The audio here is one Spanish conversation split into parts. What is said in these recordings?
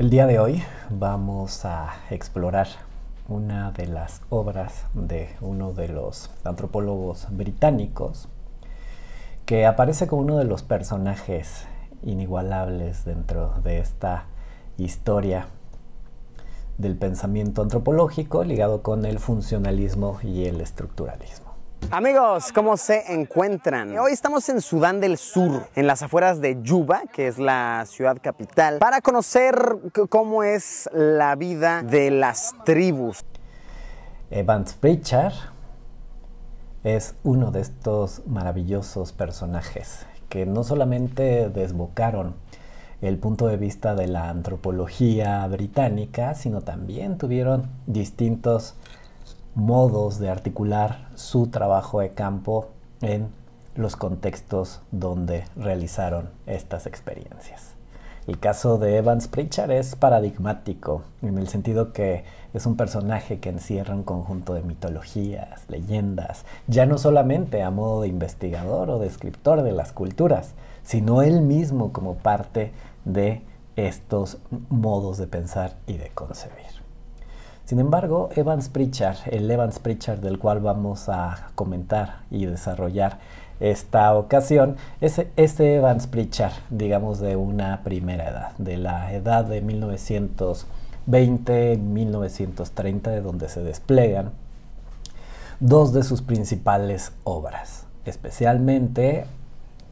El día de hoy vamos a explorar una de las obras de uno de los antropólogos británicos que aparece como uno de los personajes inigualables dentro de esta historia del pensamiento antropológico ligado con el funcionalismo y el estructuralismo. Amigos, ¿cómo se encuentran? Eh, hoy estamos en Sudán del Sur, en las afueras de Yuba, que es la ciudad capital, para conocer cómo es la vida de las tribus. Evans Pritchard es uno de estos maravillosos personajes que no solamente desbocaron el punto de vista de la antropología británica, sino también tuvieron distintos modos de articular su trabajo de campo en los contextos donde realizaron estas experiencias. El caso de Evans Pritchard es paradigmático, en el sentido que es un personaje que encierra un conjunto de mitologías, leyendas, ya no solamente a modo de investigador o descriptor de las culturas, sino él mismo como parte de estos modos de pensar y de concebir. Sin embargo, Evans Pritchard, el Evans Pritchard del cual vamos a comentar y desarrollar esta ocasión, es este Evans Pritchard, digamos de una primera edad, de la edad de 1920, 1930, de donde se desplegan dos de sus principales obras, especialmente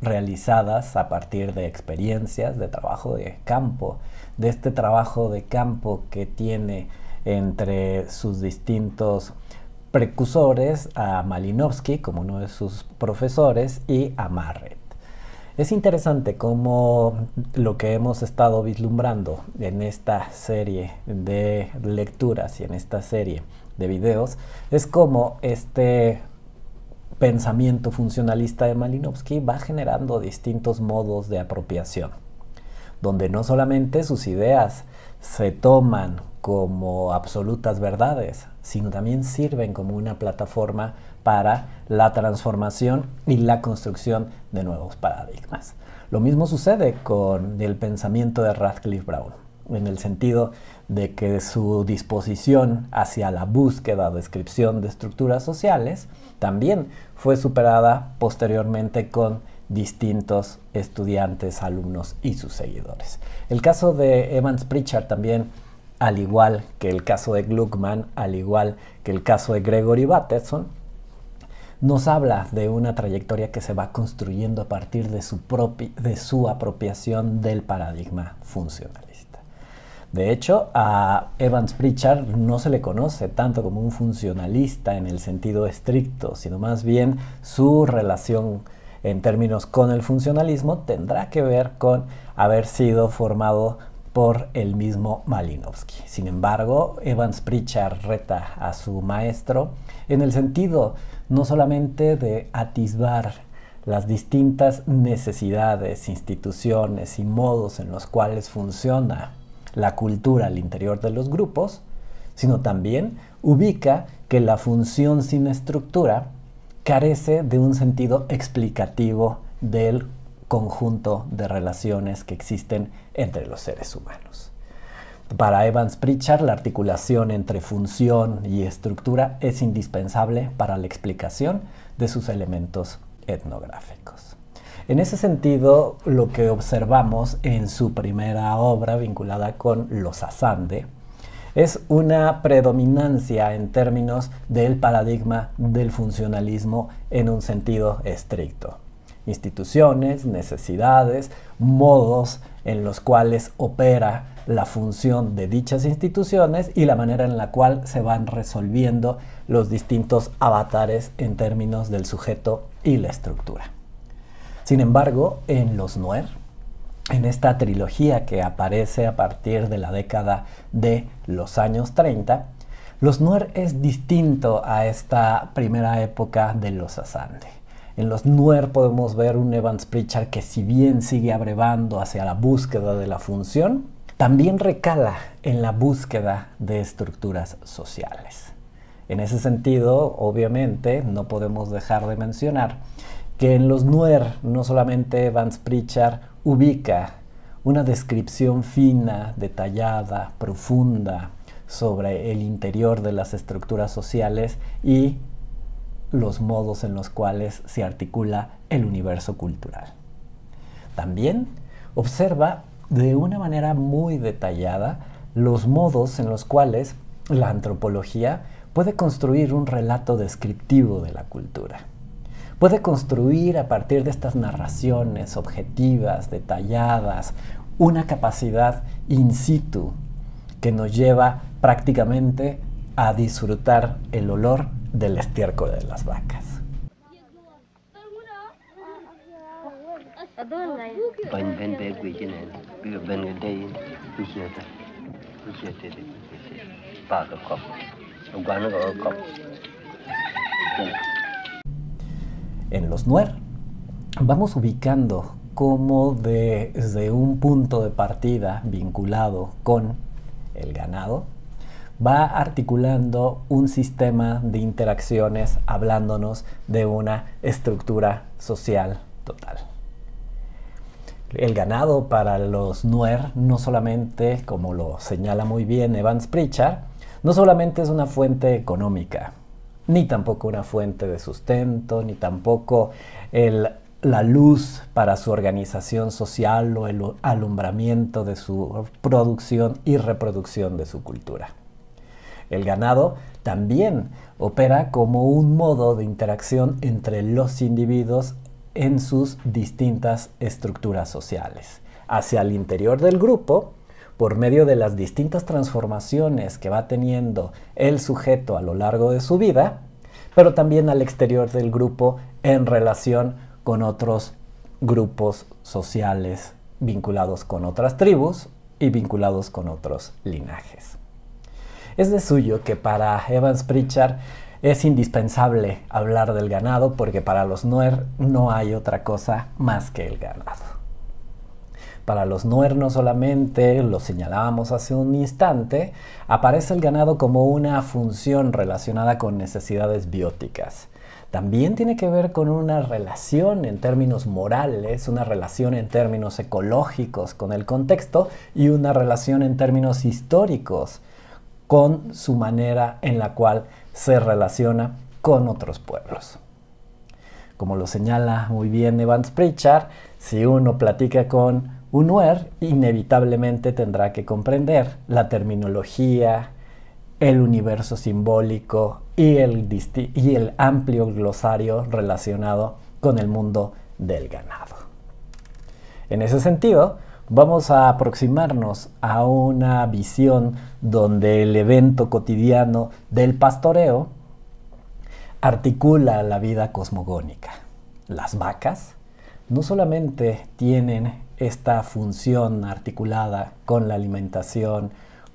realizadas a partir de experiencias de trabajo de campo, de este trabajo de campo que tiene entre sus distintos precursores a Malinowski como uno de sus profesores y a Marret. Es interesante cómo lo que hemos estado vislumbrando en esta serie de lecturas y en esta serie de videos es cómo este pensamiento funcionalista de Malinowski va generando distintos modos de apropiación, donde no solamente sus ideas se toman como absolutas verdades, sino también sirven como una plataforma para la transformación y la construcción de nuevos paradigmas. Lo mismo sucede con el pensamiento de Radcliffe Brown, en el sentido de que su disposición hacia la búsqueda o descripción de estructuras sociales también fue superada posteriormente con distintos estudiantes, alumnos y sus seguidores. El caso de Evans Pritchard también al igual que el caso de Gluckman, al igual que el caso de Gregory Bateson, nos habla de una trayectoria que se va construyendo a partir de su, de su apropiación del paradigma funcionalista. De hecho, a Evans Pritchard no se le conoce tanto como un funcionalista en el sentido estricto, sino más bien su relación en términos con el funcionalismo tendrá que ver con haber sido formado por el mismo Malinowski. Sin embargo, Evans Pritchard reta a su maestro en el sentido no solamente de atisbar las distintas necesidades, instituciones y modos en los cuales funciona la cultura al interior de los grupos, sino también ubica que la función sin estructura carece de un sentido explicativo del conjunto de relaciones que existen entre los seres humanos. Para Evans Pritchard, la articulación entre función y estructura es indispensable para la explicación de sus elementos etnográficos. En ese sentido, lo que observamos en su primera obra vinculada con los Asande es una predominancia en términos del paradigma del funcionalismo en un sentido estricto instituciones, necesidades, modos en los cuales opera la función de dichas instituciones y la manera en la cual se van resolviendo los distintos avatares en términos del sujeto y la estructura. Sin embargo, en los Nuer, en esta trilogía que aparece a partir de la década de los años 30, los Nuer es distinto a esta primera época de los asande. En los NUER podemos ver un Evans Pritchard que si bien sigue abrevando hacia la búsqueda de la función, también recala en la búsqueda de estructuras sociales. En ese sentido, obviamente, no podemos dejar de mencionar que en los Nuer no solamente Evans Pritchard ubica una descripción fina, detallada, profunda sobre el interior de las estructuras sociales y los modos en los cuales se articula el universo cultural. También observa de una manera muy detallada los modos en los cuales la antropología puede construir un relato descriptivo de la cultura. Puede construir a partir de estas narraciones objetivas, detalladas, una capacidad in situ que nos lleva prácticamente a disfrutar el olor del estiércol de las vacas. En los Nuer vamos ubicando como desde un punto de partida vinculado con el ganado va articulando un sistema de interacciones hablándonos de una estructura social total. El ganado para los Nuer no solamente, como lo señala muy bien Evans Pritchard, no solamente es una fuente económica, ni tampoco una fuente de sustento, ni tampoco la luz para su organización social o el alumbramiento de su producción y reproducción de su cultura. El ganado también opera como un modo de interacción entre los individuos en sus distintas estructuras sociales. Hacia el interior del grupo, por medio de las distintas transformaciones que va teniendo el sujeto a lo largo de su vida, pero también al exterior del grupo en relación con otros grupos sociales vinculados con otras tribus y vinculados con otros linajes. Es de suyo que para Evans Pritchard es indispensable hablar del ganado porque para los Nuer no hay otra cosa más que el ganado. Para los Nuer no solamente, lo señalábamos hace un instante, aparece el ganado como una función relacionada con necesidades bióticas también tiene que ver con una relación en términos morales, una relación en términos ecológicos con el contexto y una relación en términos históricos con su manera en la cual se relaciona con otros pueblos. Como lo señala muy bien Evans Pritchard, si uno platica con un Unuer, inevitablemente tendrá que comprender la terminología, el universo simbólico y el amplio glosario relacionado con el mundo del ganado. En ese sentido, vamos a aproximarnos a una visión donde el evento cotidiano del pastoreo articula la vida cosmogónica. Las vacas no solamente tienen esta función articulada con la alimentación,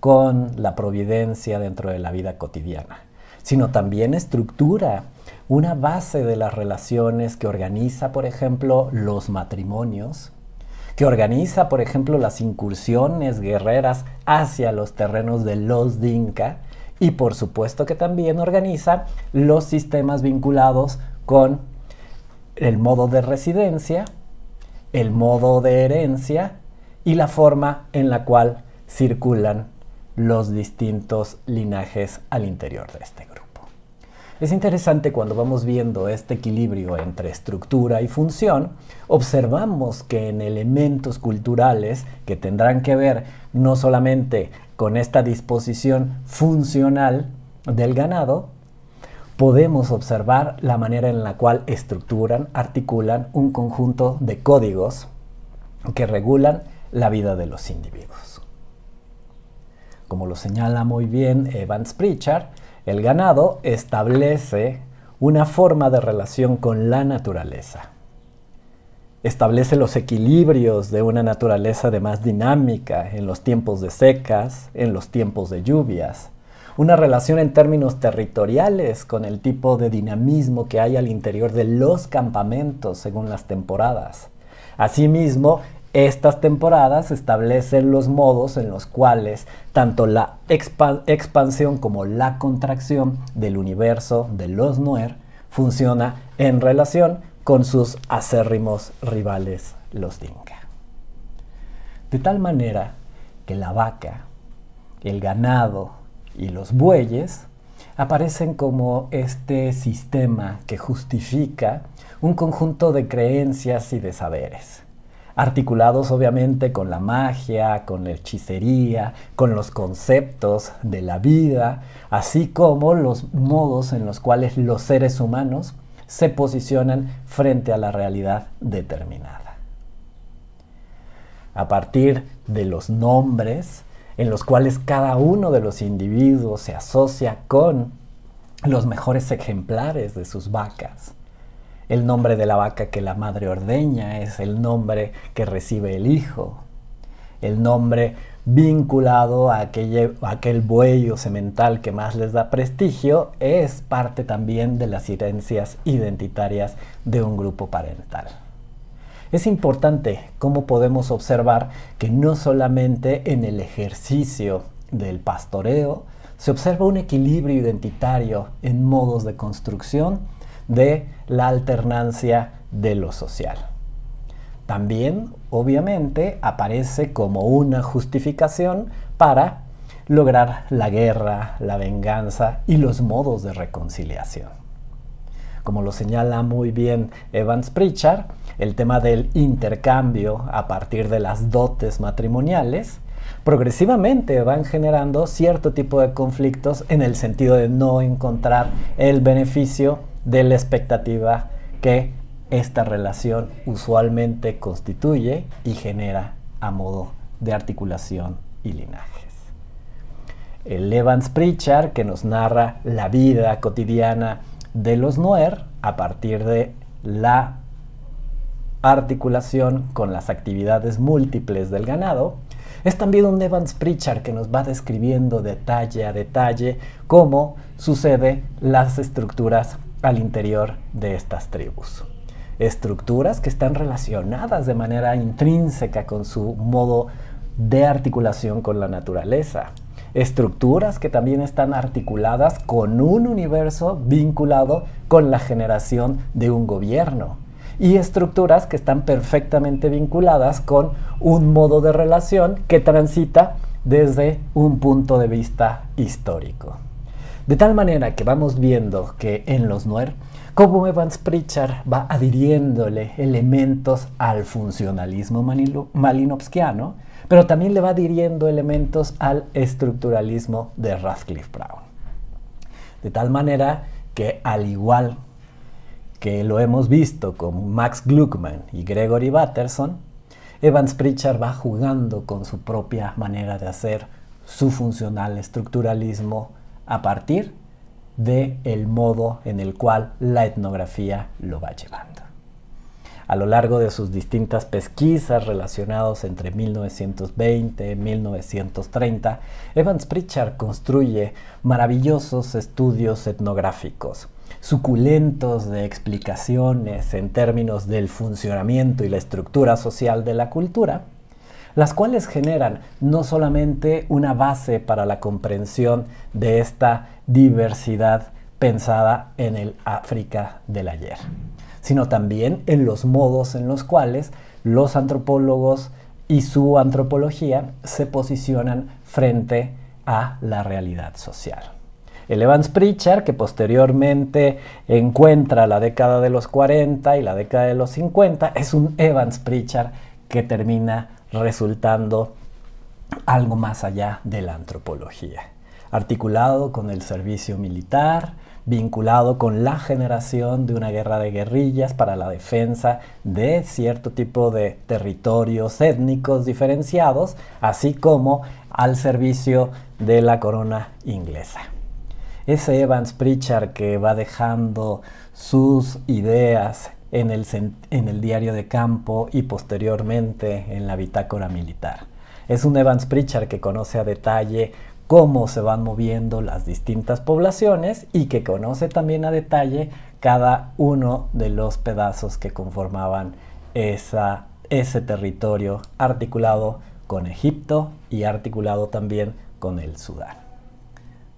con la providencia dentro de la vida cotidiana, sino también estructura una base de las relaciones que organiza, por ejemplo, los matrimonios, que organiza, por ejemplo, las incursiones guerreras hacia los terrenos de los Dinka y por supuesto que también organiza los sistemas vinculados con el modo de residencia, el modo de herencia y la forma en la cual circulan los distintos linajes al interior de este es interesante cuando vamos viendo este equilibrio entre estructura y función, observamos que en elementos culturales que tendrán que ver no solamente con esta disposición funcional del ganado, podemos observar la manera en la cual estructuran, articulan un conjunto de códigos que regulan la vida de los individuos. Como lo señala muy bien Evans Pritchard, el ganado establece una forma de relación con la naturaleza. Establece los equilibrios de una naturaleza de más dinámica en los tiempos de secas, en los tiempos de lluvias. Una relación en términos territoriales con el tipo de dinamismo que hay al interior de los campamentos según las temporadas. Asimismo, estas temporadas establecen los modos en los cuales tanto la expansión como la contracción del universo de los Noer funciona en relación con sus acérrimos rivales, los Dinka. De tal manera que la vaca, el ganado y los bueyes aparecen como este sistema que justifica un conjunto de creencias y de saberes articulados obviamente con la magia, con la hechicería, con los conceptos de la vida, así como los modos en los cuales los seres humanos se posicionan frente a la realidad determinada. A partir de los nombres en los cuales cada uno de los individuos se asocia con los mejores ejemplares de sus vacas, el nombre de la vaca que la madre ordeña es el nombre que recibe el hijo. El nombre vinculado a aquel, buey o semental que más les da prestigio es parte también de las herencias identitarias de un grupo parental. Es importante cómo podemos observar que no solamente en el ejercicio del pastoreo se observa un equilibrio identitario en modos de construcción de la alternancia de lo social. También, obviamente, aparece como una justificación para lograr la guerra, la venganza y los modos de reconciliación. Como lo señala muy bien Evans Pritchard, el tema del intercambio a partir de las dotes matrimoniales, progresivamente van generando cierto tipo de conflictos en el sentido de no encontrar el beneficio de la expectativa que esta relación usualmente constituye y genera a modo de articulación y linajes. El Evans Pritchard, que nos narra la vida cotidiana de los Noer a partir de la articulación con las actividades múltiples del ganado, es también un Evans Pritchard que nos va describiendo detalle a detalle cómo sucede las estructuras al interior de estas tribus. Estructuras que están relacionadas de manera intrínseca con su modo de articulación con la naturaleza. Estructuras que también están articuladas con un universo vinculado con la generación de un gobierno. Y estructuras que están perfectamente vinculadas con un modo de relación que transita desde un punto de vista histórico. De tal manera que vamos viendo que en los Noir, como Evans Pritchard va adhiriéndole elementos al funcionalismo malinowskiano, pero también le va adhiriendo elementos al estructuralismo de Radcliffe Brown. De tal manera que al igual que lo hemos visto con Max Gluckman y Gregory Batterson, Evans Pritchard va jugando con su propia manera de hacer su funcional estructuralismo a partir del el modo en el cual la etnografía lo va llevando. A lo largo de sus distintas pesquisas relacionadas entre 1920 y 1930, Evans Pritchard construye maravillosos estudios etnográficos, suculentos de explicaciones en términos del funcionamiento y la estructura social de la cultura, las cuales generan no solamente una base para la comprensión de esta diversidad pensada en el África del ayer, sino también en los modos en los cuales los antropólogos y su antropología se posicionan frente a la realidad social. El Evans Pritchard, que posteriormente encuentra la década de los 40 y la década de los 50, es un Evans Pritchard que termina resultando algo más allá de la antropología, articulado con el servicio militar, vinculado con la generación de una guerra de guerrillas para la defensa de cierto tipo de territorios étnicos diferenciados, así como al servicio de la corona inglesa. Ese Evans Pritchard que va dejando sus ideas en el, diario de campo y posteriormente en la bitácora militar. Es un Evans Pritchard que conoce a detalle cómo se van moviendo las distintas poblaciones y que conoce también a detalle cada uno de los pedazos que conformaban ese territorio articulado con Egipto y articulado también con el Sudán.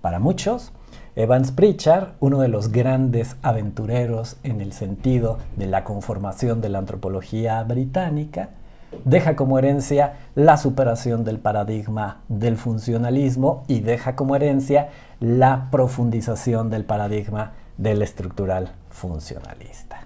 Para muchos, Evans Pritchard, uno de los grandes aventureros en el sentido de la conformación de la antropología británica, deja como herencia la superación del paradigma del funcionalismo y deja como herencia la profundización del paradigma del estructural funcionalista.